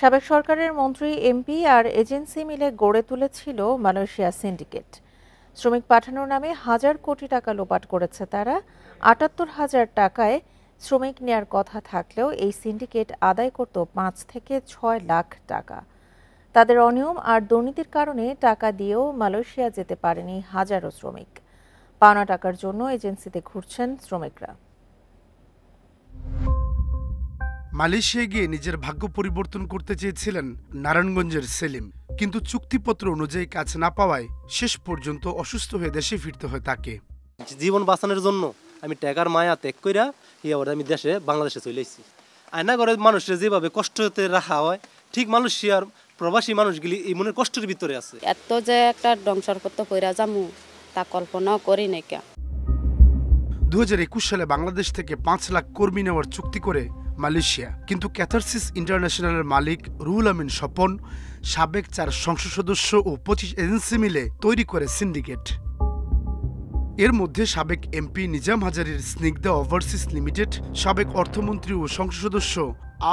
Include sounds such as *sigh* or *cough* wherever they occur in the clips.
সাবেক সরকারের মন্ত্রী এমপি আর এজেন্সি মিলে গড়ে তুলেছিল মালয়েশিয়া সিন্ডিকেট শ্রমিক পাঠানোর নামে হাজার কোটি টাকা লোপাট করেছে তারা আটাত্তর হাজার টাকায় শ্রমিক নেয়ার কথা থাকলেও এই সিন্ডিকেট আদায় করত পাঁচ থেকে ছয় লাখ টাকা তাদের অনিয়ম আর দুর্নীতির কারণে টাকা দিয়েও মালয়েশিয়া যেতে পারেনি হাজারো শ্রমিক পাওনা টাকার জন্য এজেন্সিতে ঘুরছেন শ্রমিকরা মালয়েশিয়ায় গিয়ে নিজের ভাগ্য পরিবর্তন করতে চেয়েছিলেন নারায়ণগঞ্জের সেলিম কিন্তু চুক্তিপত্র অনুযায়ী কাজ না পাওয়ায় শেষ পর্যন্ত অসুস্থ হয়ে দেশে ফিরতে হয় তাকে জীবন বাঁচানোর জন্য আমি ট্যাগার মায়া ত্যাগ কইরা ইয়ে আমি দেশে বাংলাদেশে চলে এসেছি করে মানুষের যেভাবে কষ্টতে রাখা হয় ঠিক মালয়েশিয়ার প্রবাসী মানুষগুলি এই মনের কষ্টের ভিতরে আছে এত যে একটা ধ্বংসরপত্র পয়রা যামু তা কল্পনাও করি না দু সালে বাংলাদেশ থেকে পাঁচ লাখ কর্মী নেওয়ার চুক্তি করে মালয়েশিয়া কিন্তু ক্যাথারসিস ইন্টারন্যাশনালের মালিক রুল আমিন স্বপন সাবেক চার সংসদ সদস্য ও পঁচিশ এজেন্সি মিলে তৈরি করে সিন্ডিকেট এর মধ্যে সাবেক এমপি নিজাম হাজারির স্নিগ্ধা ওভারসিস লিমিটেড সাবেক অর্থমন্ত্রী ও সংসদ সদস্য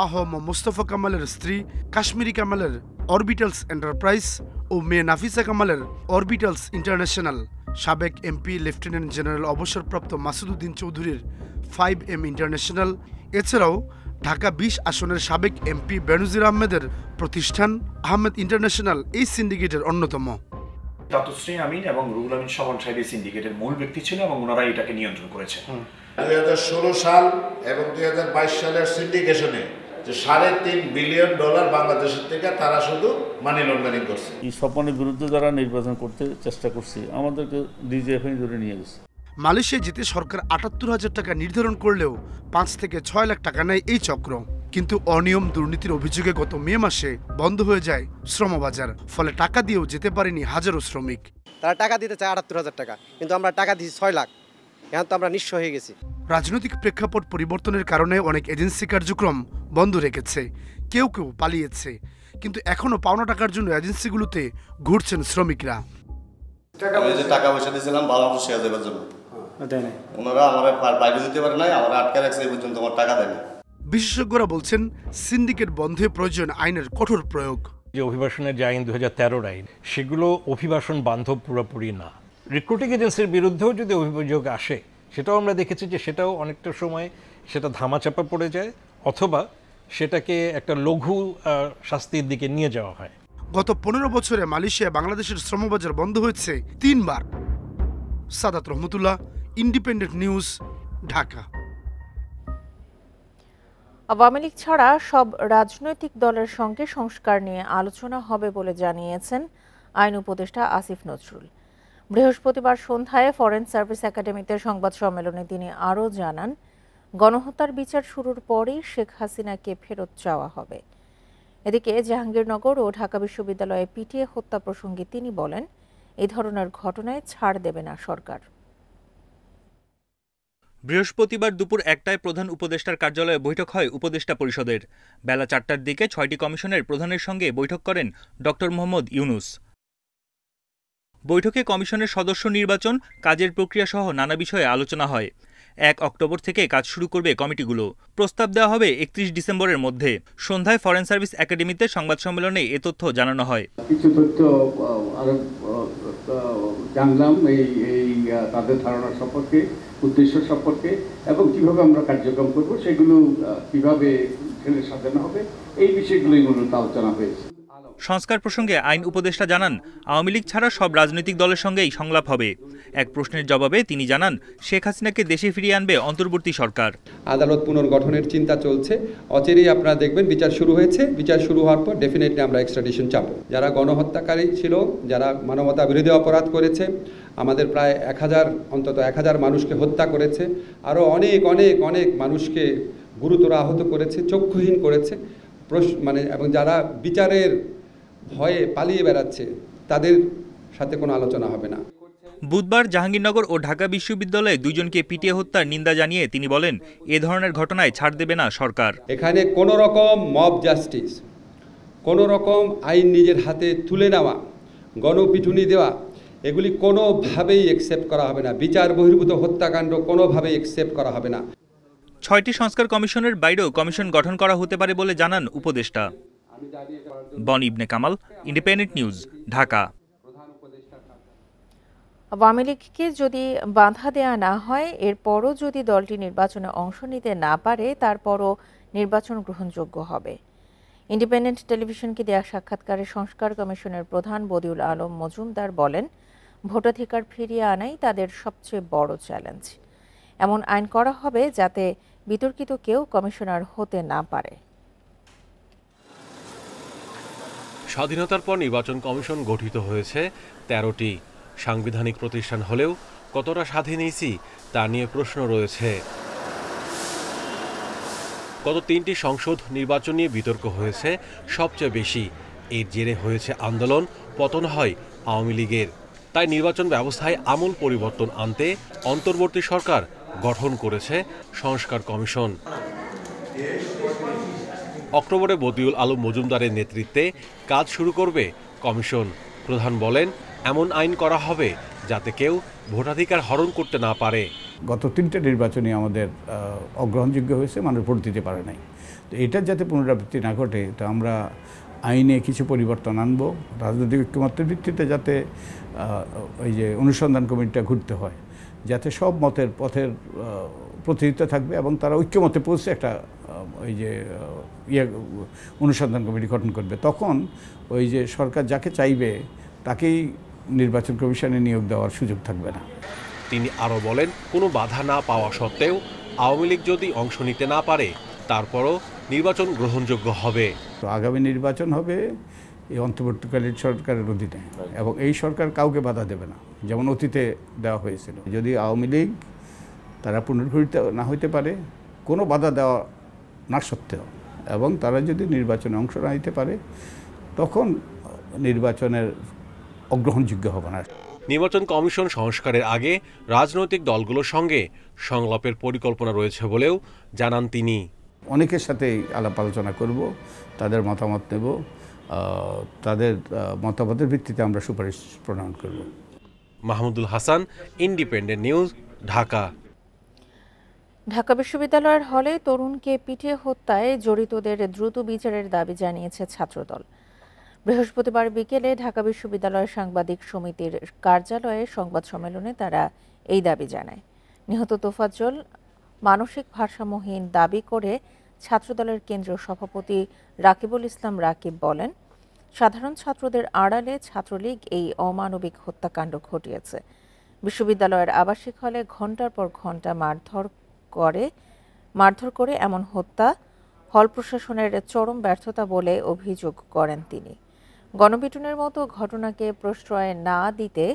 আহ মোস্তফা কামালের স্ত্রী কাশ্মীরি কামালের অরবিটালস এন্টারপ্রাইজ ও মেয়ে নাফিসা কামালের অরবিটালস ইন্টারন্যাশনাল সাবেক এমপি লেফটেন্যান্ট জেনারেল অবসরপ্রাপ্ত মাসুদুদ্দিন চৌধুরীর ফাইভ এম ইন্টারন্যাশনাল এছাড়াও ঢাকা বিশ আসনের সাবেক এমপি বেনজির আহমেদের প্রতিষ্ঠান আহমেদ ইন্টারন্যাশনাল এই সিন্ডিকেটের অন্যতম আমিন এবং আমিন সমন সাহেব এই সিন্ডিকেটের মূল ব্যক্তি ছিল এবং ওনারা এটাকে নিয়ন্ত্রণ করেছে দুই সাল এবং দুই সালের সিন্ডিকেশনে যে সাড়ে তিন বিলিয়ন ডলার বাংলাদেশের থেকে তারা শুধু মানি লন্ডারিং করছে এই স্বপনের বিরুদ্ধে যারা নির্বাচন করতে চেষ্টা করছে আমাদেরকে ডিজিএফআই ধরে নিয়ে গেছে মালয়েশিয়া যেতে সরকার আটাত্তর হাজার টাকা নির্ধারণ করলেও পাঁচ থেকে ছয় লাখ টাকা নেয় এই চক্র কিন্তু অনিয়ম দুর্নীতির অভিযোগে গত মে মাসে বন্ধ হয়ে যায় শ্রমবাজার ফলে টাকা দিয়েও যেতে পারেনি হাজারো শ্রমিক তারা টাকা দিতে চায় আটাত্তর হাজার টাকা কিন্তু আমরা টাকা দিই ছয় লাখ এখন তো আমরা নিঃস্ব হয়ে গেছি রাজনৈতিক প্রেক্ষাপট পরিবর্তনের কারণে অনেক এজেন্সি কার্যক্রম বন্ধ রেখেছে কেউ কেউ পালিয়েছে কিন্তু এখনও পাওনা টাকার জন্য এজেন্সিগুলোতে ঘুরছেন শ্রমিকরা টাকা পয়সা দিয়েছিলাম বাংলাদেশ দেওয়ার জন্য ওনারা আমার টাকা দেয়নি বিশেষজ্ঞরা বলছেন সিন্ডিকেট বন্ধে প্রয়োজন আইনের কঠোর প্রয়োগ যে অভিবাসনের যে আইন দু হাজার আইন সেগুলো অভিবাসন বান্ধব পুরোপুরি না রিক্রুটিং এজেন্সির বিরুদ্ধেও যদি অভিযোগ আসে সেটাও আমরা দেখেছি যে সেটাও অনেকটা সময় সেটা ধামাচাপা পড়ে যায় অথবা সেটাকে একটা লঘু শাস্তির দিকে নিয়ে যাওয়া হয় গত পনেরো বছরে মালয়েশিয়া বাংলাদেশের শ্রমবাজার বন্ধ হয়েছে তিনবার সাদাত রহমতুল্লাহ ইন্ডিপেন্ডেন্ট নিউজ ঢাকা আওয়ামী লীগ ছাড়া সব রাজনৈতিক দলের সঙ্গে সংস্কার নিয়ে আলোচনা হবে বলে জানিয়েছেন আইন উপদেষ্টা আসিফ নজরুল বৃহস্পতিবার সন্ধ্যায় ফরেন সার্ভিস একাডেমিতে সংবাদ সম্মেলনে তিনি আরও জানান গণহত্যার বিচার শুরুর পরই শেখ হাসিনাকে ফেরত চাওয়া হবে এদিকে জাহাঙ্গীরনগর ও ঢাকা বিশ্ববিদ্যালয়ে পিটিএ হত্যা প্রসঙ্গে তিনি বলেন এ ধরনের ঘটনায় ছাড় দেবে না সরকার বৃহস্পতিবার দুপুর একটায় প্রধান উপদেষ্টার কার্যালয়ে বৈঠক হয় উপদেষ্টা পরিষদের বেলা চারটার দিকে ছয়টি কমিশনের প্রধানের সঙ্গে বৈঠক করেন ড মোহাম্মদ ইউনুস বৈঠকে কমিশনের সদস্য নির্বাচন কাজের প্রক্রিয়া সহ নানা বিষয়ে আলোচনা হয় এক অক্টোবর থেকে কাজ শুরু করবে কমিটিগুলো প্রস্তাব দেওয়া হবে একত্রিশ ডিসেম্বরের মধ্যে সন্ধ্যায় ফরেন সার্ভিস একাডেমিতে সংবাদ সম্মেলনে এ তথ্য জানানো হয় কিছু তথ্য জানলাম এই এই তাদের ধারণা সম্পর্কে উদ্দেশ্য সম্পর্কে এবং কিভাবে আমরা কার্যক্রম করব সেগুলো কিভাবে সাজানো হবে এই বিষয়গুলোই মূলত আলোচনা হয়েছে সংস্কার প্রসঙ্গে আইন উপদেষ্টা জানান আওয়ামী লীগ ছাড়া সব রাজনৈতিক দলের সঙ্গেই সংলাপ হবে এক প্রশ্নের জবাবে তিনি জানান শেখ হাসিনাকে দেশে ফিরিয়ে আনবে অন্তর্বর্তী সরকার আদালত পুনর্গঠনের চিন্তা চলছে অচেরেই আপনারা দেখবেন বিচার শুরু হয়েছে বিচার শুরু হওয়ার পর ডেফিনেটলি আমরা এক্সট্রাডিশন চাপ যারা গণহত্যাকারী ছিল যারা মানবতা বিরোধী অপরাধ করেছে আমাদের প্রায় এক হাজার অন্তত এক হাজার মানুষকে হত্যা করেছে আরও অনেক অনেক অনেক মানুষকে গুরুতর আহত করেছে চক্ষুহীন করেছে মানে এবং যারা বিচারের ভয়ে পালিয়ে বেড়াচ্ছে তাদের সাথে কোনো আলোচনা হবে না বুধবার জাহাঙ্গীরনগর ও ঢাকা বিশ্ববিদ্যালয়ে দুজনকে পিটিয়ে হত্যার নিন্দা জানিয়ে তিনি বলেন এ ধরনের ঘটনায় ছাড় দেবে না সরকার এখানে কোনো রকম মব জাস্টিস কোনো রকম আইন নিজের হাতে তুলে নেওয়া গণপিটুনি দেওয়া এগুলি কোনোভাবেই একসেপ্ট করা হবে না বিচার বহির্ভূত হত্যাকাণ্ড কোনোভাবেই একসেপ্ট করা হবে না ছয়টি সংস্কার কমিশনের বাইরেও কমিশন গঠন করা হতে পারে বলে জানান উপদেষ্টা বনি ইবনে কামাল ইন্ডিপেন্ডেন্ট নিউজ ঢাকা আওয়ামী লীগকে যদি বাধা দেয়া না হয় এরপরও যদি দলটি নির্বাচনে অংশ নিতে না পারে তারপরও নির্বাচন গ্রহণযোগ্য হবে ইন্ডিপেন্ডেন্ট টেলিভিশনকে দেয়া সাক্ষাৎকারে সংস্কার কমিশনের প্রধান বদিউল আলম মজুমদার বলেন ভোটাধিকার ফিরিয়ে আনাই তাদের সবচেয়ে বড় চ্যালেঞ্জ এমন আইন করা হবে যাতে বিতর্কিত কেউ কমিশনার হতে না পারে স্বাধীনতার পর নির্বাচন কমিশন গঠিত হয়েছে তেরোটি সাংবিধানিক প্রতিষ্ঠান হলেও কতটা স্বাধীন ইসি তা নিয়ে প্রশ্ন রয়েছে গত তিনটি সংসদ নির্বাচন নিয়ে বিতর্ক হয়েছে সবচেয়ে বেশি এর জেরে হয়েছে আন্দোলন পতন হয় আওয়ামী লীগের তাই নির্বাচন ব্যবস্থায় আমূল পরিবর্তন আনতে অন্তর্বর্তী সরকার গঠন করেছে সংস্কার কমিশন অক্টোবরে বদিউল আলম মজুমদারের নেতৃত্বে কাজ শুরু করবে কমিশন প্রধান বলেন এমন আইন করা হবে যাতে কেউ ভোটাধিকার হরণ করতে না পারে গত তিনটা নির্বাচনই আমাদের অগ্রহণযোগ্য হয়েছে মানুষ ভোট দিতে পারে নাই তো এটার যাতে পুনরাবৃত্তি না ঘটে তো আমরা আইনে কিছু পরিবর্তন আনব রাজনৈতিক ঐক্যমত্যের ভিত্তিতে যাতে ওই যে অনুসন্ধান কমিটিটা ঘুরতে হয় যাতে সব মতের পথের প্রতিযোগিতা থাকবে এবং তারা ঐক্যমতে পৌঁছে একটা ওই যে ইয়ে অনুসন্ধান কমিটি গঠন করবে তখন ওই যে সরকার যাকে চাইবে তাকেই নির্বাচন কমিশনে নিয়োগ দেওয়ার সুযোগ থাকবে না তিনি আরও বলেন কোনো বাধা না পাওয়া সত্ত্বেও আওয়ামী লীগ যদি অংশ নিতে না পারে তারপরও নির্বাচন গ্রহণযোগ্য হবে তো আগামী নির্বাচন হবে এই অন্তর্বর্তীকালীন সরকারের অধীনে এবং এই সরকার কাউকে বাধা দেবে না যেমন অতীতে দেওয়া হয়েছিল যদি আওয়ামী লীগ তারা পুনর্ভূত না হইতে পারে কোনো বাধা দেওয়া না সত্ত্বেও এবং তারা যদি নির্বাচনে অংশ না নিতে পারে তখন নির্বাচনের অগ্রহণযোগ্য হবে না নির্বাচন কমিশন সংস্কারের আগে রাজনৈতিক দলগুলোর সঙ্গে সংলাপের পরিকল্পনা রয়েছে বলেও জানান তিনি অনেকের সাথে আলাপ আলোচনা করব তাদের মতামত নেব তাদের মতামতের ভিত্তিতে আমরা সুপারিশ প্রণয়ন করব মাহমুদুল হাসান ইন্ডিপেন্ডেন্ট নিউজ ঢাকা ঢাকা বিশ্ববিদ্যালয়ের হলে তরুণকে পিঠে হত্যায় জড়িতদের দ্রুত বিচারের দাবি জানিয়েছে ছাত্রদল বৃহস্পতিবার বিকেলে ঢাকা বিশ্ববিদ্যালয় সাংবাদিক সমিতির কার্যালয়ে সংবাদ সম্মেলনে তারা এই দাবি জানায় নিহত তোফাজ্জল মানসিক ভারসাম্যহীন দাবি করে ছাত্রদলের কেন্দ্রীয় সভাপতি রাকিবুল ইসলাম রাকিব বলেন সাধারণ ছাত্রদের আড়ালে ছাত্রলীগ এই অমানবিক হত্যাকাণ্ড ঘটিয়েছে বিশ্ববিদ্যালয়ের আবাসিক হলে ঘন্টার পর ঘণ্টা মারধর করে মারধর করে এমন হত্যা হল প্রশাসনের চরম ব্যর্থতা বলে অভিযোগ করেন তিনি গণপিটুনের মতো ঘটনাকে প্রশ্রয় না দিতে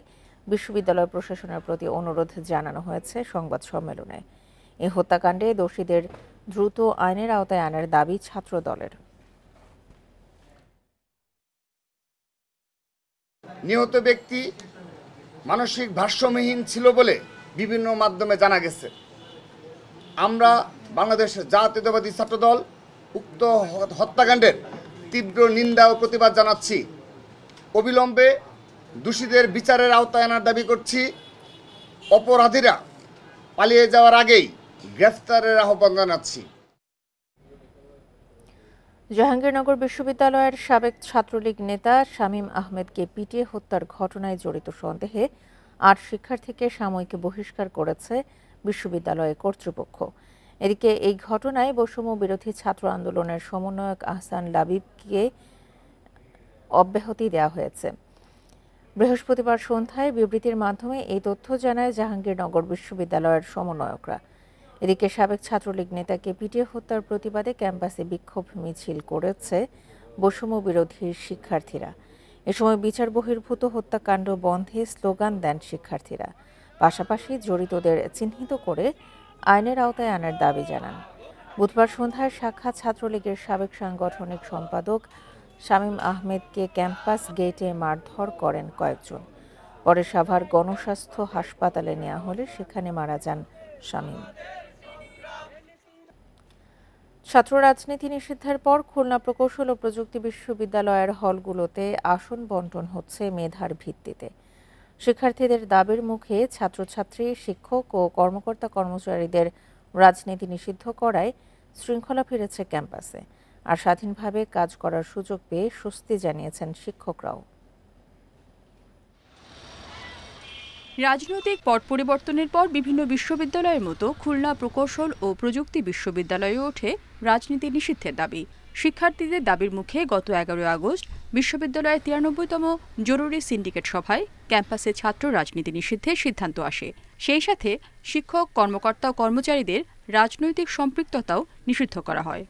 বিশ্ববিদ্যালয় প্রশাসনের প্রতি অনুরোধ জানানো হয়েছে সংবাদ সম্মেলনে এ হত্যাকাণ্ডে দোষীদের দ্রুত আইনের আওতায় আনার দাবি ছাত্র দলের নিহত ব্যক্তি মানসিক ভারসাম্যহীন ছিল বলে বিভিন্ন মাধ্যমে জানা গেছে আমরা বাংলাদেশ জাতীয়তাবাদী ছাত্রদল উক্ত হত্যাকাণ্ডের তীব্র নিন্দা ও প্রতিবাদ জানাচ্ছি অবিলম্বে দোষীদের বিচারের আওতায় আনার দাবি করছি অপরাধীরা পালিয়ে যাওয়ার আগেই গ্রেফতারের আহ্বান জানাচ্ছি জাহাঙ্গীরনগর বিশ্ববিদ্যালয়ের সাবেক ছাত্রলীগ নেতা শামীম আহমেদকে পিটিয়ে হত্যার ঘটনায় জড়িত সন্দেহে আট শিক্ষার্থীকে সাময়িক বহিষ্কার করেছে বিশ্ববিদ্যালয় কর্তৃপক্ষ এদিকে এই ঘটনায় বৈষম্য বিরোধী ছাত্র আন্দোলনের সমন্বয়ক আহসান লাবিবকে অব্যাহতি দেওয়া হয়েছে বৃহস্পতিবার সন্ধ্যায় বিবৃতির মাধ্যমে এই তথ্য জানায় জাহাঙ্গীরনগর বিশ্ববিদ্যালয়ের সমন্বয়করা এদিকে সাবেক ছাত্রলীগ নেতাকে পিটিএ হত্যার প্রতিবাদে ক্যাম্পাসে বিক্ষোভ মিছিল করেছে বৈষম্য বিরোধী শিক্ষার্থীরা এ সময় বিচার বহির্ভূত হত্যাকাণ্ড বন্ধে স্লোগান দেন শিক্ষার্থীরা পাশাপাশি জড়িতদের চিহ্নিত করে আইনের আওতায় আনার দাবি জানান বুধবার সন্ধ্যায় সাক্ষাৎ ছাত্রলীগের সাবেক সাংগঠনিক সম্পাদক শামীম আহমেদকে ক্যাম্পাস গেটে মারধর করেন কয়েকজন পরে সাভার গণস্বাস্থ্য হাসপাতালে নেওয়া হলে সেখানে মারা যান শামীম ছাত্র রাজনীতি নিষিদ্ধের পর খুলনা প্রকৌশল ও প্রযুক্তি বিশ্ববিদ্যালয়ের হলগুলোতে আসন বন্টন হচ্ছে মেধার ভিত্তিতে শিক্ষার্থীদের দাবির মুখে ছাত্রছাত্রী শিক্ষক ও কর্মকর্তা কর্মচারীদের রাজনীতি নিষিদ্ধ করায় শৃঙ্খলা ফিরেছে ক্যাম্পাসে আর স্বাধীনভাবে কাজ করার সুযোগ পেয়ে স্বস্তি জানিয়েছেন শিক্ষকরাও রাজনৈতিক পট পরিবর্তনের পর বিভিন্ন বিশ্ববিদ্যালয়ের মতো খুলনা প্রকৌশল ও প্রযুক্তি বিশ্ববিদ্যালয়ে ওঠে রাজনীতি নিষিদ্ধের দাবি শিক্ষার্থীদের দাবির মুখে গত এগারোই আগস্ট বিশ্ববিদ্যালয়ের তিরানব্বইতম জরুরি সিন্ডিকেট সভায় ক্যাম্পাসে ছাত্র রাজনীতি নিষিদ্ধের সিদ্ধান্ত আসে সেই সাথে শিক্ষক কর্মকর্তা ও কর্মচারীদের রাজনৈতিক সম্পৃক্ততাও নিষিদ্ধ করা হয়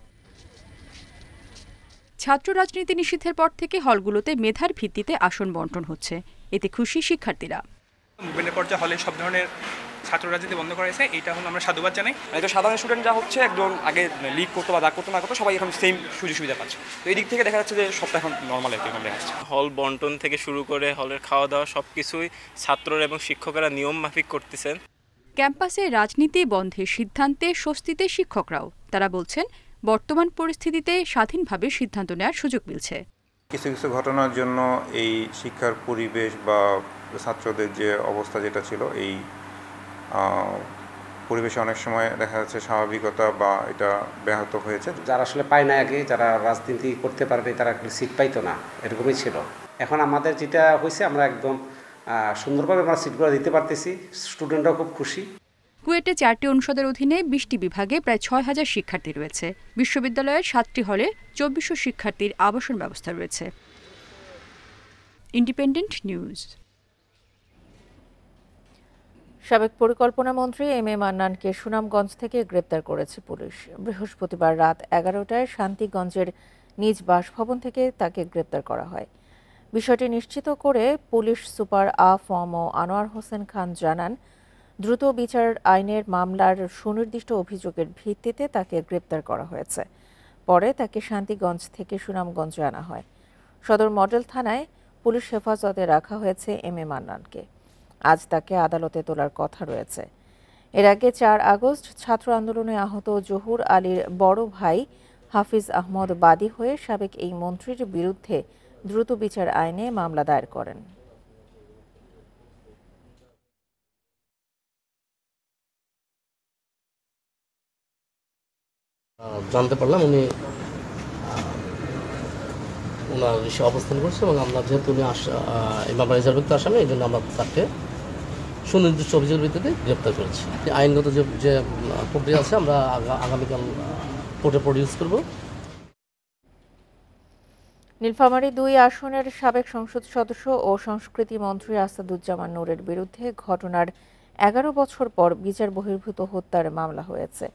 ছাত্র রাজনীতি নিষিদ্ধের পর থেকে হলগুলোতে মেধার ভিত্তিতে আসন বন্টন হচ্ছে এতে খুশি শিক্ষার্থীরা বিভিন্ন পর্যায়ে হলে সব ধরনের ছাত্ররা রাজনীতি বন্ধ হয়েছে এটা হলো আমরা সাধুবাদ জানাই মানে তো সাধারণ স্টুডেন্ট যা হচ্ছে একজন আগে লিক করতো বা দাগ করতো না করতো সবাই এখন সেম সুযোগ সুবিধা পাচ্ছে তো এই দিক থেকে দেখা যাচ্ছে যে সবটা এখন নর্মাল একদম দেখা যাচ্ছে হল বন্টন থেকে শুরু করে হলের খাওয়া দাওয়া সব কিছুই ছাত্ররা এবং শিক্ষকেরা নিয়ম মাফিক করতেছেন ক্যাম্পাসে রাজনীতি বন্ধের সিদ্ধান্তে স্বস্তিতে শিক্ষকরাও তারা বলছেন বর্তমান পরিস্থিতিতে স্বাধীনভাবে সিদ্ধান্ত নেওয়ার সুযোগ মিলছে কিছু কিছু ঘটনার জন্য এই শিক্ষার পরিবেশ বা ছাত্রদের যে অবস্থা যেটা ছিল এই পরিবেশে অনেক সময় দেখা যাচ্ছে স্বাভাবিকতা বা এটা ব্যাহত হয়েছে যারা আসলে পায় না আগে যারা রাজনীতি করতে পারবে তারা সিট পাইতো না এরকমই ছিল এখন আমাদের যেটা হয়েছে আমরা একদম সুন্দরভাবে আমরা সিটগুলো দিতে পারতেছি স্টুডেন্টরাও খুব খুশি কুয়েটে চারটি অনুষদের অধীনে বিশটি বিভাগে প্রায় ছয় হাজার শিক্ষার্থী রয়েছে বিশ্ববিদ্যালয়ের সাতটি হলে চব্বিশশো শিক্ষার্থীর আবাসন ব্যবস্থা রয়েছে ইন্ডিপেন্ডেন্ট নিউজ সাবেক পরিকল্পনা মন্ত্রী এম এ মান্নানকে সুনামগঞ্জ থেকে গ্রেপ্তার করেছে পুলিশ বৃহস্পতিবার রাত এগারোটায় শান্তিগঞ্জের নিজ বাসভবন থেকে তাকে গ্রেপ্তার করা হয় বিষয়টি নিশ্চিত করে পুলিশ সুপার আ ফম ও আনোয়ার হোসেন খান জানান দ্রুত বিচার আইনের মামলার সুনির্দিষ্ট অভিযোগের ভিত্তিতে তাকে গ্রেপ্তার করা হয়েছে পরে তাকে শান্তিগঞ্জ থেকে সুনামগঞ্জ আনা হয় সদর মডেল থানায় পুলিশ হেফাজতে রাখা হয়েছে এম এ মান্নানকে আজ তাকে আদালতে তোলার কথা রয়েছে এর আগে চার আগস্ট ছাত্র আন্দোলনে আহত জহুর আলীর বড় ভাই হাফিজ আহমদ বাদী হয়ে সাবেক এই মন্ত্রীর বিরুদ্ধে দ্রুত বিচার আইনে মামলা দায়ের করেন জানতে পারলাম উনি ওনার অবস্থান করছে এবং আমরা যেহেতু উনি আসা এই মামলা রিজার্ভের আসামি এই জন্য আমরা তাকে সুনির্দিষ্ট অভিযোগের ভিত্তিতে গ্রেপ্তার করেছি আইনগত যে প্রক্রিয়া আছে আমরা আগামীকাল কোর্টে প্রডিউস করব নীলফামারী দুই আসনের সাবেক সংসদ সদস্য ও সংস্কৃতি মন্ত্রী আসাদুজ্জামান নূরের বিরুদ্ধে ঘটনার এগারো বছর পর বিচার বহির্ভূত হত্যার মামলা হয়েছে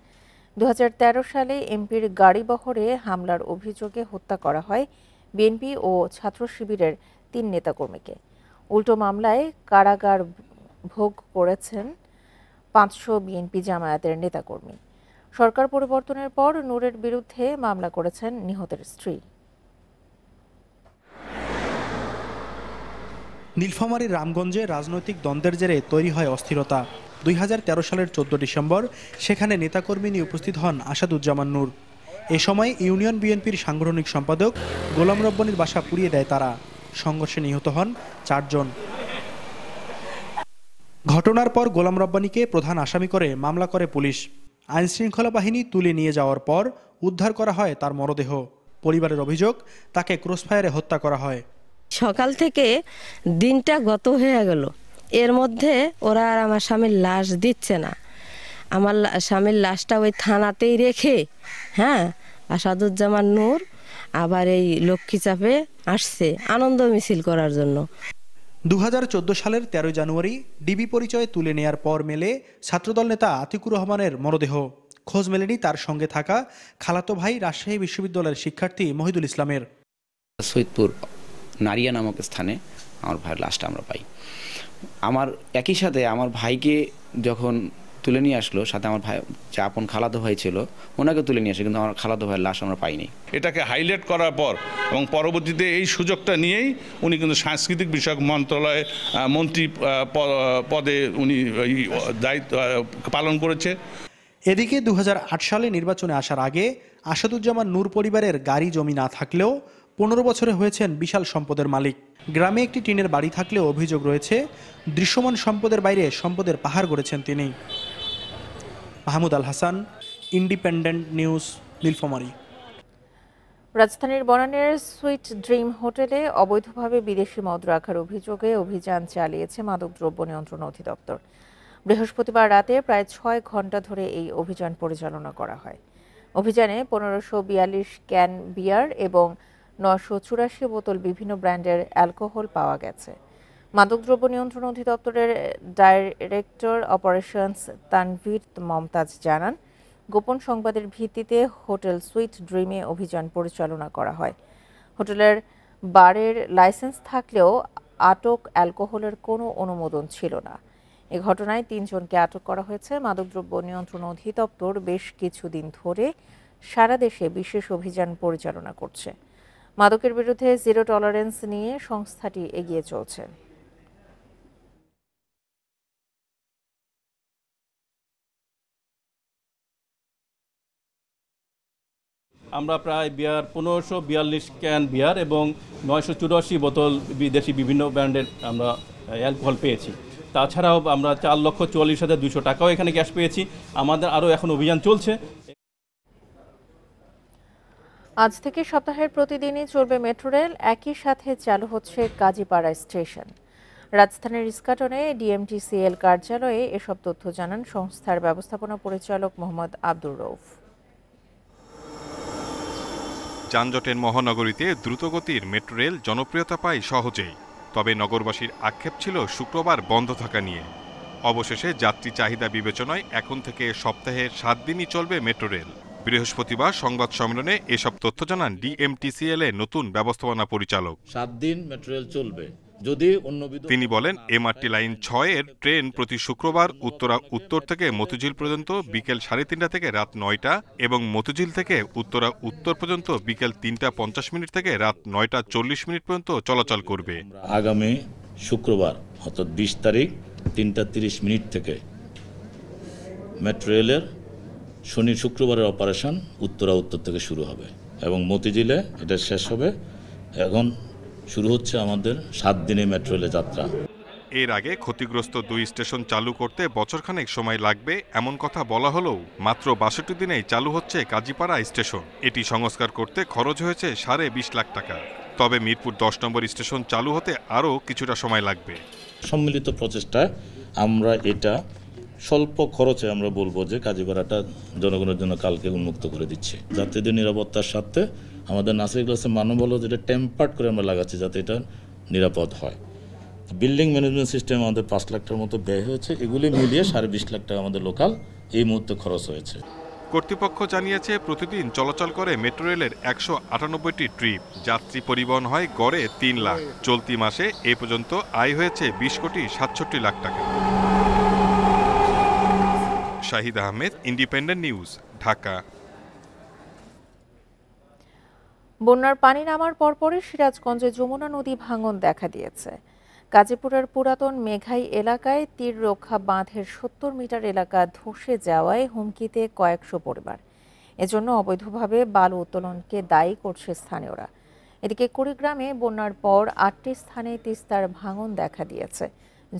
দু সালে এমপির গাড়িবহরে হামলার অভিযোগে হত্যা করা হয় বিএনপি ও ছাত্র শিবিরের তিন নেতাকর্মীকে উল্টো মামলায় কারাগার ভোগ করেছেন পাঁচশো বিএনপি জামায়াতের নেতাকর্মী সরকার পরিবর্তনের পর নূরের বিরুদ্ধে মামলা করেছেন নিহতের স্ত্রী নীলফামারীর রামগঞ্জে রাজনৈতিক দ্বন্দ্বের জেরে তৈরি হয় অস্থিরতা দুই সালের চোদ্দ ডিসেম্বর সেখানে নেতাকর্মী নিয়ে উপস্থিত হন আসাদুজ্জামান নূর এ সময় ইউনিয়ন বিএনপির সাংগঠনিক সম্পাদক গোলাম রব্বানির বাসা পুড়িয়ে দেয় তারা সংঘর্ষে নিহত হন চারজন ঘটনার পর গোলাম রব্বানিকে প্রধান আসামি করে মামলা করে পুলিশ আইনশৃঙ্খলা বাহিনী তুলে নিয়ে যাওয়ার পর উদ্ধার করা হয় তার মরদেহ পরিবারের অভিযোগ তাকে ক্রসফায়ারে হত্যা করা হয় সকাল থেকে দিনটা গত হয়ে গেল এর মধ্যে ওরা আর আমার স্বামীর লাশ দিচ্ছে না আমার স্বামীর লাশটা ওই থানাতেই রেখে হ্যাঁ আসাদুজ্জামান নূর আবার এই লক্ষ্মী চাপে আসছে আনন্দ মিছিল করার জন্য দু সালের ১৩ জানুয়ারি ডিবি পরিচয়ে তুলে নেয়ার পর মেলে ছাত্রদল নেতা আতিকুর রহমানের মরদেহ খোঁজ মেলেনি তার সঙ্গে থাকা খালাতো ভাই রাজশাহী বিশ্ববিদ্যালয়ের শিক্ষার্থী মহিদুল ইসলামের সৈদপুর নারিয়া নামক স্থানে আমার ভাইয়ের লাশটা আমরা পাই আমার একই সাথে আমার ভাইকে যখন তুলে নিয়ে আসলো সাথে আমার ভাই যে আপন খালাতো ভাই ছিল ওনাকে তুলে নিয়ে আসে কিন্তু আমার খালাতো ভাইয়ের লাশ আমরা পাইনি এটাকে হাইলাইট করার পর এবং পরবর্তীতে এই সুযোগটা নিয়েই উনি কিন্তু সাংস্কৃতিক বিষয়ক মন্ত্রণালয়ে মন্ত্রী পদে উনি দায়িত্ব পালন করেছে এদিকে দু সালে নির্বাচনে আসার আগে আসাদুজ্জামান নূর পরিবারের গাড়ি জমি না থাকলেও পনেরো বছরে হয়েছেন বিশাল সম্পদের মালিক গ্রামে একটি টিনের বাড়ি থাকলেও অভিযোগ রয়েছে দৃশ্যমান সম্পদের বাইরে সম্পদের পাহাড় গড়েছেন তিনি মাহমুদ আল হাসান ইন্ডিপেন্ডেন্ট নিউজ নীলফমারি রাজধানীর বনানের সুইট ড্রিম হোটেলে অবৈধভাবে বিদেশি মদ রাখার অভিযোগে অভিযান চালিয়েছে মাদকদ্রব্য নিয়ন্ত্রণ অধিদপ্তর বৃহস্পতিবার রাতে প্রায় ছয় ঘন্টা ধরে এই অভিযান পরিচালনা করা হয় অভিযানে পনেরোশো বিয়াল্লিশ ক্যান বিয়ার এবং নশো চুরাশি বোতল বিভিন্ন ব্র্যান্ডের অ্যালকোহল পাওয়া গেছে মাদকদ্রব্য নিয়ন্ত্রণ অধিদপ্তরের ডাইরেক্টর অপারেশনস তানভীর মমতাজ জানান গোপন সংবাদের ভিত্তিতে হোটেল সুইট ড্রিমে অভিযান পরিচালনা করা হয় হোটেলের বারের লাইসেন্স থাকলেও আটক অ্যালকোহলের কোনো অনুমোদন ছিল না এ ঘটনায় তিনজনকে আটক করা হয়েছে মাদকদ্রব্য নিয়ন্ত্রণ অধিদপ্তর বেশ কিছুদিন ধরে সারা দেশে বিশেষ অভিযান পরিচালনা করছে মাদকের বিরুদ্ধে জিরো টলারেন্স নিয়ে সংস্থাটি এগিয়ে চলছে আমরা প্রায় বিয়ার পনেরোশো বিয়াল্লিশ ক্যান বিয়ার এবং নয়শো চুরাশি বোতল বিদেশি বিভিন্ন ব্র্যান্ডের আমরা অ্যালকোহল পেয়েছি তাছাড়াও আমরা চার লক্ষ চুয়াল্লিশ হাজার দুশো টাকাও এখানে গ্যাস পেয়েছি আমাদের আরও এখন অভিযান চলছে আজ থেকে সপ্তাহের প্রতিদিনই চলবে মেট্রো রেল একই সাথে চালু হচ্ছে গাজীপাড়া স্টেশন রাজধানীর ইস্কাটনে ডিএমটিসিএল কার্যালয়ে এসব তথ্য জানান সংস্থার ব্যবস্থাপনা পরিচালক মোহাম্মদ আব্দুর রৌফ যানজটের মহানগরীতে দ্রুতগতির মেট্রো রেল জনপ্রিয়তা পায় সহজেই তবে নগরবাসীর আক্ষেপ ছিল শুক্রবার বন্ধ থাকা নিয়ে অবশেষে যাত্রী চাহিদা বিবেচনায় এখন থেকে সপ্তাহের সাত দিনই চলবে মেট্রো রেল বৃহস্পতিবার সংবাদ সম্মেলনে এসব তথ্য জানান ডিএমটিসিএল এ নতুন ব্যবস্থাপনা পরিচালক সাত দিন মেট্রো রেল চলবে যদি তিনি বলেন এমআরটি লাইন ছয় এর ট্রেন প্রতি শুক্রবার উত্তরা উত্তর থেকে মতিঝিল পর্যন্ত বিকেল সাড়ে তিনটা থেকে রাত নয়টা এবং মতিঝিল থেকে উত্তরা উত্তর পর্যন্ত বিকেল তিনটা পঞ্চাশ মিনিট থেকে রাত নয়টা চল্লিশ মিনিট পর্যন্ত চলাচল করবে আগামী শুক্রবার অর্থাৎ বিশ তারিখ তিনটা তিরিশ মিনিট থেকে মেট্রো রেলের শনি শুক্রবারের অপারেশন উত্তরা উত্তর থেকে শুরু হবে এবং মতিঝিলে এটা শেষ হবে এখন শুরু হচ্ছে আমাদের সাত দিনে মেট্রো রেলের যাত্রা এর আগে ক্ষতিগ্রস্ত দুই স্টেশন চালু করতে বছরখানেক সময় লাগবে এমন কথা বলা হলেও মাত্র বাষট্টি দিনেই চালু হচ্ছে কাজীপাড়া স্টেশন এটি সংস্কার করতে খরচ হয়েছে সাড়ে বিশ লাখ টাকা তবে মিরপুর দশ নম্বর স্টেশন চালু হতে আরও কিছুটা সময় লাগবে সম্মিলিত প্রচেষ্টায় আমরা এটা স্বল্প খরচে আমরা বলবো যে কাজীপাড়াটা জনগণের জন্য কালকে উন্মুক্ত করে দিচ্ছে যাত্রীদের নিরাপত্তার স্বার্থে আমাদের নাসির গ্লাসে মানব হলো যেটা টেম্পার্ড করে আমরা লাগাচ্ছি যাতে এটা নিরাপদ হয় বিল্ডিং ম্যানেজমেন্ট সিস্টেম আমাদের পাঁচ লাখ টাকার মতো ব্যয় হয়েছে এগুলি মিলিয়ে সাড়ে বিশ লাখ টাকা আমাদের লোকাল এই মুহূর্তে খরচ হয়েছে কর্তৃপক্ষ জানিয়েছে প্রতিদিন চলাচল করে মেট্রো রেলের একশো আটানব্বইটি ট্রিপ যাত্রী পরিবহন হয় গড়ে তিন লাখ চলতি মাসে এ পর্যন্ত আয় হয়েছে বিশ কোটি সাতষট্টি লাখ টাকা শাহিদ আহমেদ ইন্ডিপেন্ডেন্ট নিউজ ঢাকা বন্যার পানি নামার পরপরই সিরাজগঞ্জে যমুনা নদী ভাঙন দেখা দিয়েছে গাজীপুরের পুরাতন মেঘাই এলাকায় তীর রক্ষা বাঁধের সত্তর মিটার এলাকা ধসে যাওয়ায় হুমকিতে কয়েকশো পরিবার এজন্য অবৈধভাবে বালু উত্তোলনকে দায়ী করছে স্থানীয়রা এদিকে কুড়িগ্রামে বন্যার পর আটটি স্থানে তিস্তার ভাঙন দেখা দিয়েছে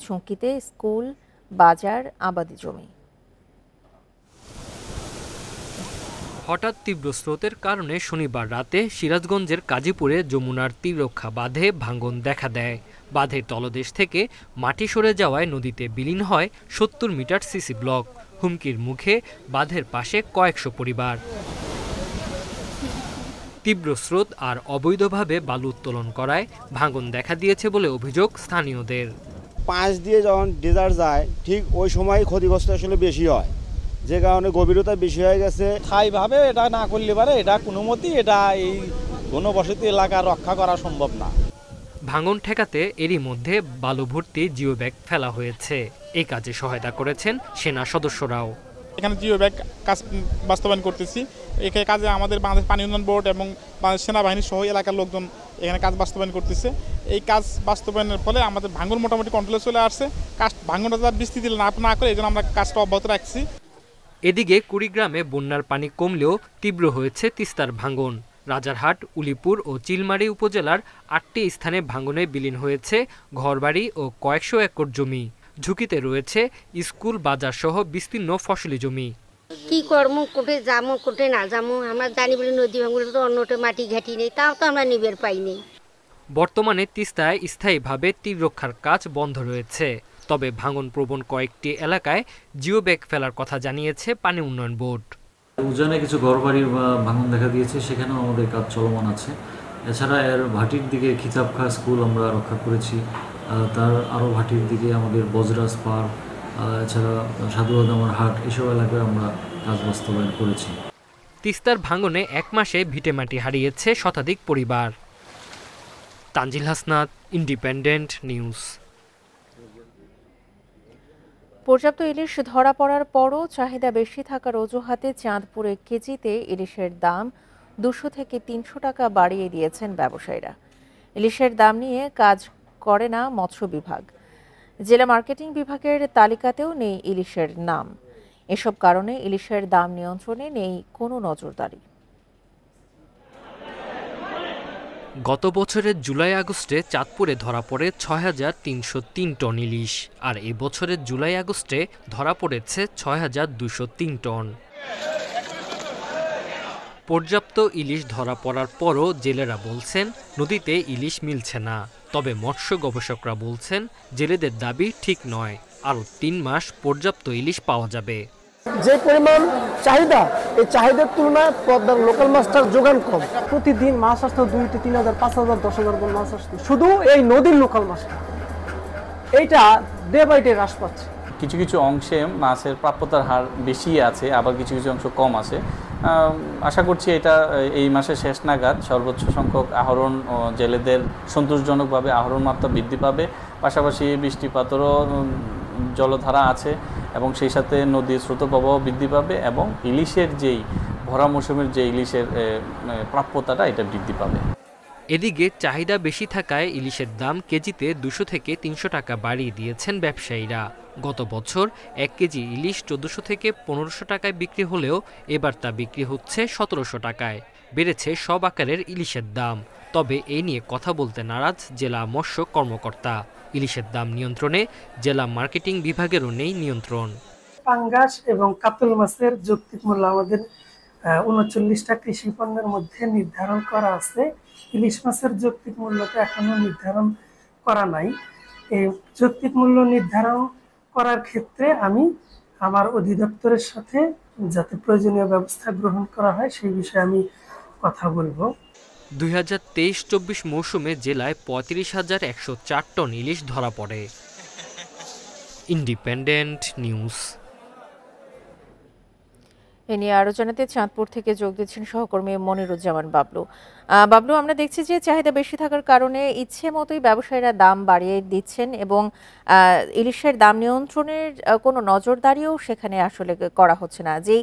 ঝুঁকিতে স্কুল বাজার আবাদি জমি হঠাৎ তীব্র স্রোতের কারণে শনিবার রাতে সিরাজগঞ্জের কাজীপুরে যমুনার তীরক্ষা বাঁধে ভাঙ্গন দেখা দেয় বাঁধের তলদেশ থেকে মাটি সরে যাওয়ায় নদীতে বিলীন হয় সত্তর মিটার সিসি ব্লক হুমকির মুখে বাঁধের পাশে কয়েকশো পরিবার তীব্র স্রোত আর অবৈধভাবে বালু উত্তোলন করায় ভাঙন দেখা দিয়েছে বলে অভিযোগ স্থানীয়দের পাঁচ দিয়ে যখন ডেজার যায় ঠিক ওই সময় ক্ষতিগ্রস্ত আসলে বেশি হয় যে কারণে গভীরতা বেশি হয়ে গেছে স্থায়ীভাবে এটা না করলে পারে এটা কোনো মতেই এটা এই ঘনবসতি এলাকা রক্ষা করা সম্ভব না ভাঙন ঠেকাতে এরই মধ্যে বালু ভর্তি জিও ব্যাগ ফেলা হয়েছে এই কাজে সহায়তা করেছেন সেনা সদস্যরাও এখানে জিও ব্যাগ কাজ বাস্তবায়ন করতেছি এখানে কাজে আমাদের বাংলাদেশ পানি উন্নয়ন বোর্ড এবং বাংলাদেশ সেনাবাহিনী সহ এলাকার লোকজন এখানে কাজ বাস্তবায়ন করতেছে এই কাজ বাস্তবায়নের ফলে আমাদের ভাঙন মোটামুটি কন্ট্রোলে চলে আসছে কাজ ভাঙনটা বিস্তৃতি না করে এই জন্য আমরা কাজটা অব্যাহত রাখছি এদিকে কুড়িগ্রামে বন্যার পানি কমলেও তীব্র হয়েছে তিস্তার ভাঙন রাজারহাট উলিপুর ও চিলমারি উপজেলার আটটি স্থানে ভাঙনে বিলীন হয়েছে ঘরবাড়ি ও কয়েকশো একর জমি ঝুঁকিতে রয়েছে স্কুল বাজার সহ বিস্তীর্ণ ফসলি জমি কি কর্ম কোটে যামো কোটে না যামো আমরা জানি বলে নদী ভাঙলে তো অন্যটা মাটি ঘাটি নেই তাও তো আমরা নিবের পাইনি বর্তমানে তিস্তায় স্থায়ীভাবে তীর রক্ষার কাজ বন্ধ রয়েছে তবে প্রবণ কয়েকটি এলাকায় জিও ব্যাগ ফেলার কথা জানিয়েছে পানি উন্নয়ন বোর্ড উজানে কিছু ঘরবাড়ির ভাঙন দেখা দিয়েছে সেখানেও আমাদের কাজ চলমান আছে এছাড়া এর ভাটির দিকে খা স্কুল আমরা রক্ষা করেছি তার আরও ভাটির দিকে আমাদের বজরাজ পার্ক এছাড়া সাধুয়াদামার হাট এসব এলাকায় আমরা কাজ বাস্তবায়ন করেছি তিস্তার ভাঙনে এক মাসে ভিটেমাটি হারিয়েছে শতাধিক পরিবার তানজিল হাসনাত ইন্ডিপেন্ডেন্ট নিউজ পর্যাপ্ত ইলিশ ধরা পড়ার পরও চাহিদা বেশি থাকার অজুহাতে চাঁদপুরে কেজিতে ইলিশের দাম দুশো থেকে তিনশো টাকা বাড়িয়ে দিয়েছেন ব্যবসায়ীরা ইলিশের দাম নিয়ে কাজ করে না মৎস্য বিভাগ জেলা মার্কেটিং বিভাগের তালিকাতেও নেই ইলিশের নাম এসব কারণে ইলিশের দাম নিয়ন্ত্রণে নেই কোনো নজরদারি গত বছরের জুলাই আগস্টে চাঁদপুরে ধরা পড়ে ছয় হাজার তিনশো তিন টন ইলিশ আর এ বছরের জুলাই আগস্টে ধরা পড়েছে ছয় হাজার দুশো তিন টন পর্যাপ্ত ইলিশ ধরা পড়ার পরও জেলেরা বলছেন নদীতে ইলিশ মিলছে না তবে মৎস্য গবেষকরা বলছেন জেলেদের দাবি ঠিক নয় আরও তিন মাস পর্যাপ্ত ইলিশ পাওয়া যাবে যে পরিমাণ চাহিদা এই চাহিদার তুলনায় পদ্মার লোকাল মাছটার যোগান কম প্রতিদিন মাছ আসতো দুইটি তিন হাজার পাঁচ হাজার দশ হাজার করে মাছ আসতো শুধু এই নদীর লোকাল মাছটা এইটা ডে বাই ডে হ্রাস পাচ্ছে কিছু কিছু অংশে মাছের প্রাপ্যতার হার বেশি আছে আবার কিছু কিছু অংশ কম আছে আশা করছি এটা এই মাসের শেষ নাগাদ সর্বোচ্চ সংখ্যক আহরণ জেলেদের সন্তোষজনকভাবে আহরণ মাত্রা বৃদ্ধি পাবে পাশাপাশি বৃষ্টিপাতেরও জলধারা আছে এবং সেই সাথে নদীর স্রোত প্রবাহ বৃদ্ধি পাবে এবং ইলিশের যেই ভরা মৌসুমের যে ইলিশের প্রাপ্যতাটা এটা বৃদ্ধি পাবে এদিকে চাহিদা বেশি থাকায় ইলিশের দাম কেজিতে দুশো থেকে তিনশো টাকা বাড়িয়ে দিয়েছেন ব্যবসায়ীরা গত বছর এক কেজি ইলিশ চোদ্দোশো থেকে পনেরোশো টাকায় বিক্রি হলেও এবার তা বিক্রি হচ্ছে সতেরোশো টাকায় বেড়েছে সব আকারের ইলিশের দাম তবে এ নিয়ে কথা বলতে নারাজ জেলা মৎস্য কর্মকর্তা ইলিশের দাম নিয়ন্ত্রণে জেলা মার্কেটিং বিভাগেরও নেই নিয়ন্ত্রণ পাঙ্গাস এবং কাতল মাছের যৌক্তিক মূল্য আমাদের উনচল্লিশটা কৃষি পণ্যের মধ্যে নির্ধারণ করা আছে ইলিশ মাছের যৌক্তিক মূল্যটা এখনও নির্ধারণ করা নাই এই যৌক্তিক মূল্য নির্ধারণ করার ক্ষেত্রে আমি আমার অধিদপ্তরের সাথে যাতে প্রয়োজনীয় ব্যবস্থা গ্রহণ করা হয় সেই বিষয়ে আমি কথা বলবো দুই হাজার তেইশ চব্বিশ মৌসুমে জেলায় পঁয়ত্রিশ হাজার একশো চার টন ইলিশ ধরা পড়ে *laughs* ইন্ডিপেন্ডেন্ট নিউজ এ নিয়ে আরও জানাতে চাঁদপুর থেকে যোগ দিচ্ছেন সহকর্মী মনিরুজ্জামান বাবলু বাবলু আমরা দেখছি যে চাহিদা বেশি থাকার কারণে ইচ্ছে মতোই ব্যবসায়ীরা দাম বাড়িয়ে দিচ্ছেন এবং ইলিশের দাম নিয়ন্ত্রণের কোনো নজরদারিও সেখানে আসলে করা হচ্ছে না যেই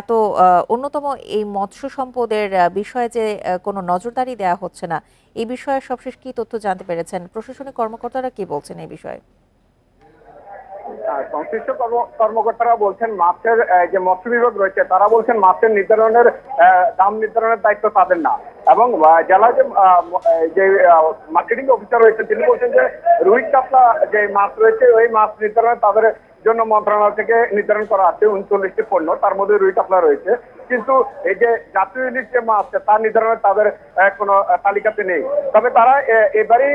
এত অন্যতম এই মৎস্য সম্পদের বিষয়ে যে কোনো নজরদারি দেয়া হচ্ছে না এই বিষয়ে সবশেষ কি তথ্য জানতে পেরেছেন প্রশাসনিক কর্মকর্তারা কি বলছেন এই বিষয়ে সংশ্লিষ্ট কর্মকর্তারা বলছেন মাছের যে মৎস্য বিভাগ রয়েছে তারা বলছেন মাছের নির্ধারণের দাম নির্ধারণের দায়িত্ব তাদের না এবং জেলা যে যে মার্কেটিং অফিসার রয়েছে তিনি বলছেন যে রুই কাপলা যে মাছ রয়েছে ওই মাছ নির্ধারণে তাদের জন্য মন্ত্রণালয় থেকে নির্ধারণ করা আছে উনচল্লিশটি পণ্য তার মধ্যে রুই কাতলা রয়েছে কিন্তু এই যে জাতীয় লীগ যে আছে তার নির্ধারণে তাদের কোনো তালিকাতে নেই তবে তারা এবারই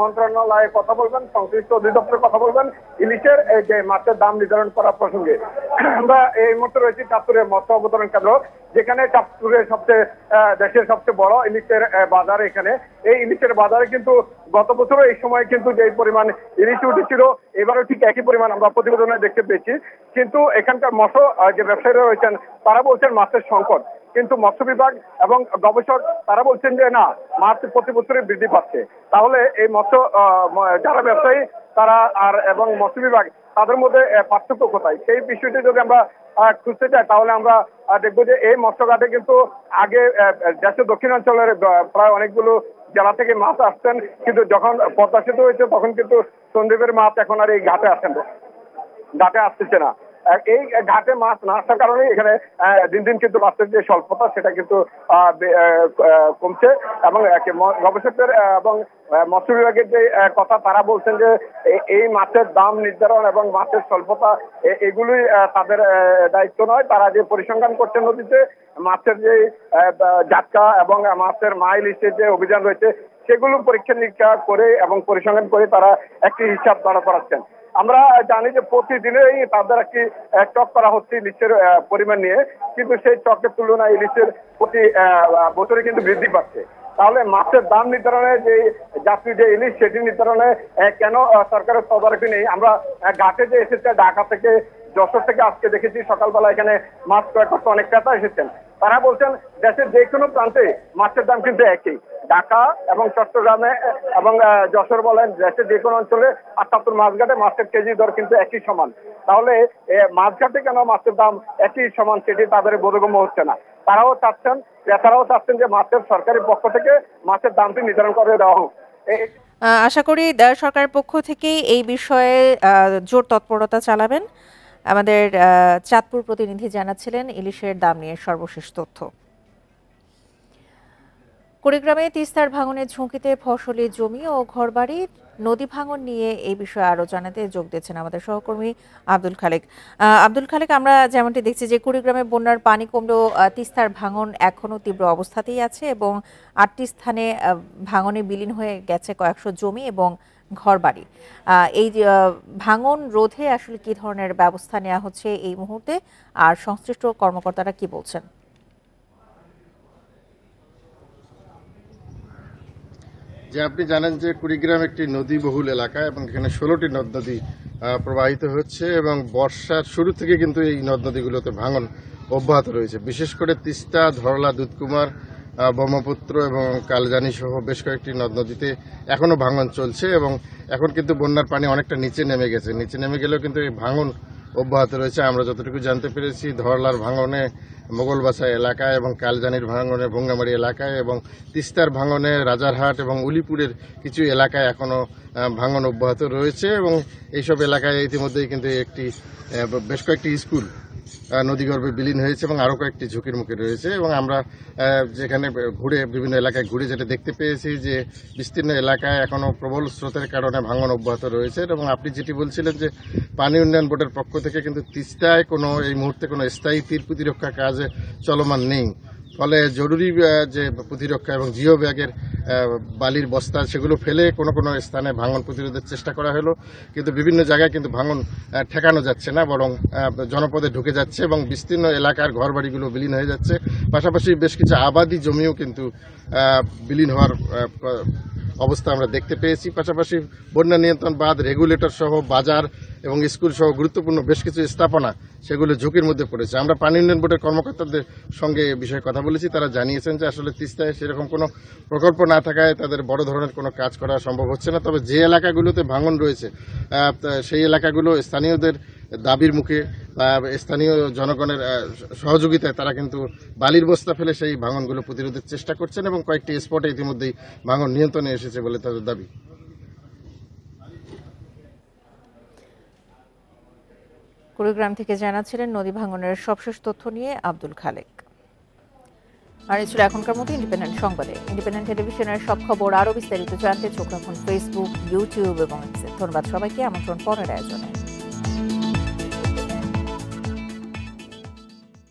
মন্ত্রণালয়ে কথা বলবেন সংশ্লিষ্ট অধিদপ্তরের কথা বলবেন ইলিশের যে মাছের দাম নির্ধারণ করা প্রসঙ্গে *clears throat* আমরা এই মুহূর্তে রয়েছি চাঁদপুরের মৎস্য অবতরণ কেন্দ্র যেখানে চাঁদপুরের সবচেয়ে দেশের সবচেয়ে বড় ইলিশের বাজার এখানে এই ইলিশের বাজারে কিন্তু গত বছরও এই সময় কিন্তু যে পরিমাণ ইলিশ উঠেছিল এবারও ঠিক একই পরিমাণ আমরা প্রতিবেদনে দেখতে পেয়েছি কিন্তু এখানকার মৎস্য যে ব্যবসায়ীরা রয়েছেন তারা বলছেন মাছের মাছের সংকট কিন্তু মৎস্য বিভাগ এবং গবেষক তারা বলছেন যে না মাছ প্রতি বছরই বৃদ্ধি পাচ্ছে তাহলে এই মৎস্য যারা ব্যবসায়ী তারা আর এবং মৎস্য বিভাগ তাদের মধ্যে পার্থক্য কোথায় সেই বিষয়টি যদি আমরা খুঁজতে চাই তাহলে আমরা দেখবো যে এই মৎস্যঘাটে কিন্তু আগে দেশের দক্ষিণাঞ্চলের প্রায় অনেকগুলো জেলা থেকে মাছ আসতেন কিন্তু যখন প্রত্যাশিত হয়েছে তখন কিন্তু সন্দীপের মাছ এখন আর এই ঘাটে আসেন ঘাটে আসতেছে না এই ঘাটে মাছ না আসার কারণে এখানে দিন দিন কিন্তু মাছের যে স্বল্পতা সেটা কিন্তু কমছে এবং গবেষকদের এবং মৎস্য বিভাগের যে কথা তারা বলছেন যে এই মাছের দাম নির্ধারণ এবং মাছের স্বল্পতা এগুলোই তাদের দায়িত্ব নয় তারা যে পরিসংখ্যান করছেন নদীতে মাছের যে জাটকা এবং মাছের মাইল যে অভিযান রয়েছে সেগুলো পরীক্ষা নিরীক্ষা করে এবং পরিসংখ্যান করে তারা একটি হিসাব দাঁড়া করাচ্ছেন আমরা জানি যে প্রতিদিনই তাদের একটি টক করা হচ্ছে লিচের পরিমাণ নিয়ে কিন্তু সেই টকের তুলনায় লিচের প্রতি বছরে কিন্তু বৃদ্ধি পাচ্ছে তাহলে মাছের দাম নির্ধারণে যে যাত্রী যে ইলিশ সেটি নির্ধারণে কেন সরকারের তদারকি নেই আমরা ঘাটে যে এসেছে ঢাকা থেকে যশোর থেকে আজকে দেখেছি সকালবেলা এখানে মাছ ক্রয় করতে অনেক ক্রেতা এসেছেন তারা বলছেন দেশের যে কোনো প্রান্তে মাছের দাম কিন্তু একই ঢাকা এবং চট্টগ্রামে এবং যশোর বলেন দেশের যে কোনো অঞ্চলে আটাত্তর মাছঘাটে মাছের কেজি দর কিন্তু একই সমান তাহলে মাছঘাটে কেন মাছের দাম একই সমান সেটি তাদের বোধগম্য হচ্ছে না তারাও চাচ্ছেন ক্রেতারাও চাচ্ছেন যে মাছের সরকারি পক্ষ থেকে মাছের দামটি নির্ধারণ করে দেওয়া হোক আশা করি সরকারের পক্ষ থেকে এই বিষয়ে জোর তৎপরতা চালাবেন আমাদের চাঁদপুর প্রতিনিধি জানাচ্ছিলেন ইলিশের দাম নিয়ে সর্বশেষ তথ্য কুড়িগ্রামে তিস্তার ভাঙনের ঝুঁকিতে ফসলি জমি ও ঘরবাড়ি নদী ভাঙন নিয়ে এই বিষয়ে আরো জানাতে যোগ দিচ্ছেন আমাদের সহকর্মী আব্দুল খালেক আব্দুল খালেক আমরা যেমনটি দেখছি যে কুড়িগ্রামে বন্যার পানি কমলেও তিস্তার ভাঙন এখনও তীব্র অবস্থাতেই আছে এবং আটটি স্থানে ভাঙনে বিলীন হয়ে গেছে কয়েকশো জমি এবং ঘরবাড়ি এই ভাঙন রোধে আসলে কি ধরনের ব্যবস্থা নেওয়া হচ্ছে এই মুহূর্তে আর সংশ্লিষ্ট কর্মকর্তারা কি বলছেন যে আপনি জানেন যে কুড়িগ্রাম একটি নদী বহুল এলাকা এবং এখানে ষোলোটি নদ নদী প্রবাহিত হচ্ছে এবং বর্ষার শুরু থেকে কিন্তু এই নদ নদীগুলোতে ভাঙন অব্যাহত রয়েছে বিশেষ করে তিস্তা ধরলা দুধকুমার ব্রহ্মপুত্র এবং কালজানি সহ বেশ কয়েকটি নদ নদীতে এখনও ভাঙন চলছে এবং এখন কিন্তু বন্যার পানি অনেকটা নিচে নেমে গেছে নিচে নেমে গেলেও কিন্তু এই ভাঙন অব্যাহত রয়েছে আমরা যতটুকু জানতে পেরেছি ধরলার ভাঙনে মোগলবাসা এলাকায় এবং কালজানির ভাঙনে ভঙ্গামারি এলাকায় এবং তিস্তার ভাঙনে রাজারহাট এবং উলিপুরের কিছু এলাকায় এখনও ভাঙন অব্যাহত রয়েছে এবং এইসব এলাকায় ইতিমধ্যেই কিন্তু একটি বেশ কয়েকটি স্কুল নদীগর্ভে বিলীন হয়েছে এবং আরও কয়েকটি ঝুঁকির মুখে রয়েছে এবং আমরা যেখানে ঘুরে বিভিন্ন এলাকায় ঘুরে যেটা দেখতে পেয়েছি যে বিস্তীর্ণ এলাকায় এখনও প্রবল স্রোতের কারণে ভাঙন অব্যাহত রয়েছে এবং আপনি যেটি বলছিলেন যে পানি উন্নয়ন বোর্ডের পক্ষ থেকে কিন্তু তিস্তায় কোনো এই মুহূর্তে কোনো স্থায়ী তীর প্রতিরক্ষা কাজ চলমান নেই ফলে জরুরি যে প্রতিরক্ষা এবং জিও ব্যাগের বালির বস্তা সেগুলো ফেলে কোনো কোনো স্থানে ভাঙন প্রতিরোধের চেষ্টা করা হলো কিন্তু বিভিন্ন জায়গায় কিন্তু ভাঙন ঠেকানো যাচ্ছে না বরং জনপদে ঢুকে যাচ্ছে এবং বিস্তীর্ণ এলাকার ঘরবাড়িগুলো বিলীন হয়ে যাচ্ছে পাশাপাশি বেশ কিছু আবাদি জমিও কিন্তু বিলীন হওয়ার অবস্থা আমরা দেখতে পেয়েছি পাশাপাশি বন্যা নিয়ন্ত্রণ বাদ রেগুলেটর সহ বাজার এবং স্কুল সহ গুরুত্বপূর্ণ বেশ কিছু স্থাপনা সেগুলো ঝুঁকির মধ্যে পড়েছে আমরা পানি উন্নয়ন বোর্ডের কর্মকর্তাদের সঙ্গে এ বিষয়ে কথা বলেছি তারা জানিয়েছেন যে আসলে তিস্তায় সেরকম কোনো প্রকল্প না থাকায় তাদের বড় ধরনের কোনো কাজ করা সম্ভব হচ্ছে না তবে যে এলাকাগুলোতে ভাঙন রয়েছে সেই এলাকাগুলো স্থানীয়দের দাবির মুখে স্থানীয় জনগণের সহযোগিতায় তারা কিন্তু বালির বস্তা ফেলে সেই ভাঙনগুলো প্রতিরোধের চেষ্টা করছেন এবং কয়েকটি স্পটে ইতিমধ্যেই ভাঙন নিয়ন্ত্রণে এসেছে বলে তাদের দাবি কুড়িগ্রাম থেকে জানাচ্ছিলেন নদী ভাঙনের সবশেষ তথ্য নিয়ে আব্দুল খালেক আর এছাড়া এখনকার মতো ইন্ডিপেন্ডেন্ট সংবাদে ইন্ডিপেন্ডেন্ট টেলিভিশনের সব খবর আরও বিস্তারিত জানতে চোখ রাখুন ফেসবুক ইউটিউব এবং ধন্যবাদ সবাইকে আমন্ত্রণ পরের আয়োজনে